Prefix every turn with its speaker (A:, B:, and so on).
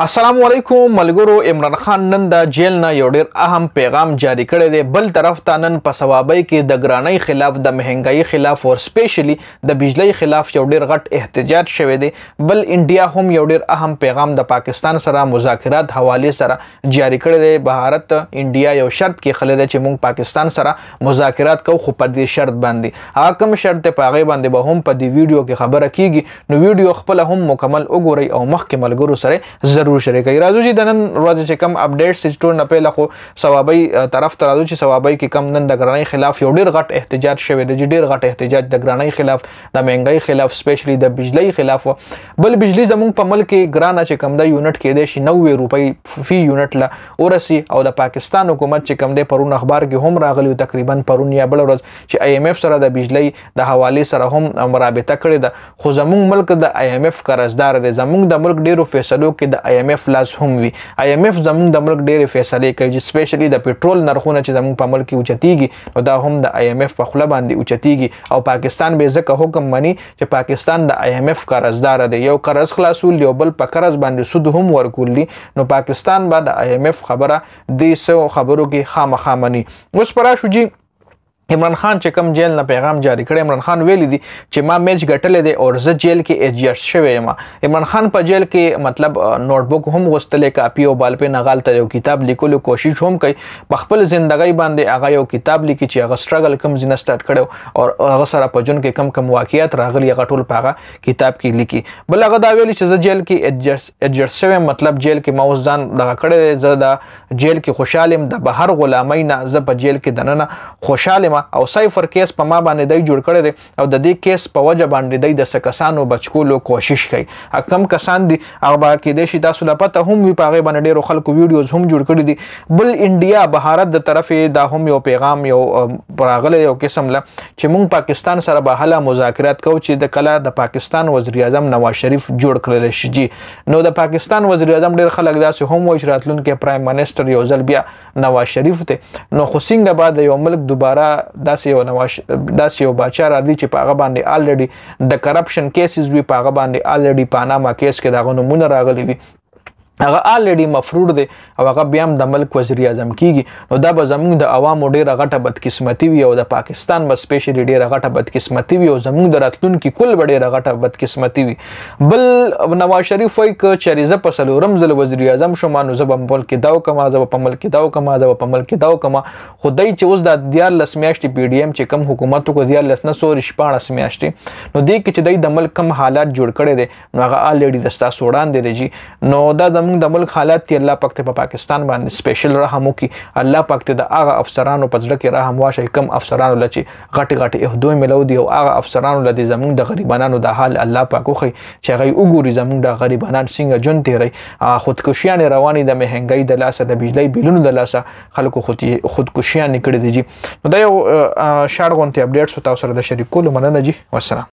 A: السلام علیکم ملګرو عمران خان نن د جیل نه یو ډیر اهم پیغام جاری کړی دی بل طرف ته نن په سوابۍ کې د ګرانۍ خلاف د مهنګایي خلاف او سپیشلی د بجلی خلاف یو ډیر غټ احتجاج شوی دی بل انډیا هم یو ډیر اهم پیغام د پاکستان سره مذاکرات حواله سره جاری کړی دی بھارت انډیا یو شرط کې خلې دی چې موږ پاکستان سره مذاکرات کوو خو په دې شرط باندې هغه کوم شرط په هغه باندې به هم په دې ویډیو کې خبره کیږي نو ویډیو خپل هم مکمل وګورئ او مخکې ملګرو سره ضرور ضرور شریکي راځو چې د نن ورځ چې کم اپډیټس چې ټول نه پیله خو ثوابي طرف ته راځو چې ثوابي کې کم نن د ګرانۍ خلاف یو ډیر غټ احتجاج شوی دی ډیر غټ احتجاج د ګرانۍ خلاف د مهنګۍ خلاف سپیشلی د بجلی خلاف بل بجلی زموږ په ملک کې ګرانه چې کم د یونټ کې د 90 روپۍ فی یونټ لا اورسي او د پاکستان حکومت چې کم د پرون اخبار کې هم راغلی تقریبا پرون یا بل ورځ چې ایم ایف سره د بجلی د حواله سره هم رابطه کړې ده خو زموږ ملک د ایم ایف قرضدار دی زموږ د ملک ډیرو فیصلو کې د آی ایم اف لاس هم وي آی ایم اف زموږ د ملک ډېرې فیصلې کوي چې سپیشلی د پېټرول نرخونه چې زموږ په ملک کې اوچتېږي نو دا هم د آی ایم اف په خوله باندې اوچتېږي او پاکستان به ځکه حکم مني چې پاکستان د آی ایم اف قرضدار دی یو قرض خلاصول یو بل په قرض باندې سود هم ورکول دي نو پاکستان به د آی ایم اف خبره دې سو خبرو کې خامخا مني اوس پرا شو جی عمران خان چې کوم جیل نه پیغام جاری کړی عمران خان ویلی دی چې ما میچ ګټلې دی او زه جیل کې اجازه شوی یم عمران خان په جیل کې مطلب نوٹ بک هم غوښتلې کاپی او بال په نغال ته یو کتاب لیکلو کوشش هم کوي په خپل ژوندۍ باندې هغه یو کتاب لیکي چې هغه سټرګل کم ځنه سٹارټ کړو او هغه سره په جون کې کم کم واقعیت راغلي هغه ټول په هغه کتاب کې لیکي بل هغه دا ویلی چې زه جیل کې اجازه شوی مطلب جیل کې ما اوس ځان دغه کړی زه د جیل کې خوشاله د بهر غلامۍ نه زه په جیل کې دننه خوشاله ومنه او سایفر کیس په ما باندې دای جوړ کړی دی او د دې کیس په وجه باندې دای د سکسانو بچکولو کوشش کوي کم کسان دي هغه با کې د شي تاسو لا پته هم وی پاغه باندې ډیرو خلکو ویډیوز هم جوړ کړی دي بل انډیا بهارت د طرفې دا هم یو پیغام یو راغلی یو قسم له چې مونږ پاکستان سره به هله مذاکرات کو چې د کله د پاکستان وزیر اعظم نواز شریف جوړ کړل شي جی نو د پاکستان وزیر اعظم ډیر خلک داسې هم وایي چې راتلونکي پرایم منسټر یو ځل بیا نواز شریف ته نو خو څنګه به د یو ملک دوباره داسې یو نواش داسې یو بادشاہ راځي چې په هغه باندې الریډي د کرپشن کیسز وی په هغه باندې الریډي پاناما کیس کې داغه نمونه راغلي وي هغه الریډي مفرور دی او هغه بیا هم د ملک وزیر اعظم کیږي نو دا به زموږ د عوامو ډیره غټه بدقسمتي وي او د پاکستان بس سپیشلی ډیره غټه بدقسمتي وي او زموږ د راتلونکي کل به ډیره غټه بدقسمتي وي بل نواز شریف وایي که چېرې زه په څلورم ځل وزیر اعظم شوم نو زه به ملک دا وکړم زه به په ملک دا وکړم زه به په ملک دا وکړم خو دی چې اوس د دیارلس میاشتې پی ډي ایم چې کم حکومت وکړو دیارلس نه سوري شپاړس میاشتې نو دې کې چې دی د ملک کم حالات جوړ کړی دی نو هغه الریډي د ستاسو وړاندې دی جی نو دا زموږ زموږ د ملک حالات دی الله پاک ته په پاکستان باندې سپیشل رحم وکي الله پاک ته د هغه افسرانو په ځړ کې رحم واشه کم افسرانو لچی غټي غټي اهدوی ملو دی او هغه افسرانو لدی زموږ د غریبانو د حال الله پاک خو چې غي وګوري زموږ د غریبانو څنګه جون تیری خودکشیان رواني د مهنګي د لاسه د بجلی بیلونو د لاسه خلکو خودکشیان کړي دي نو دا یو شاړ غونته اپډیټ سو تاسو سره د شریکولو مننه جی والسلام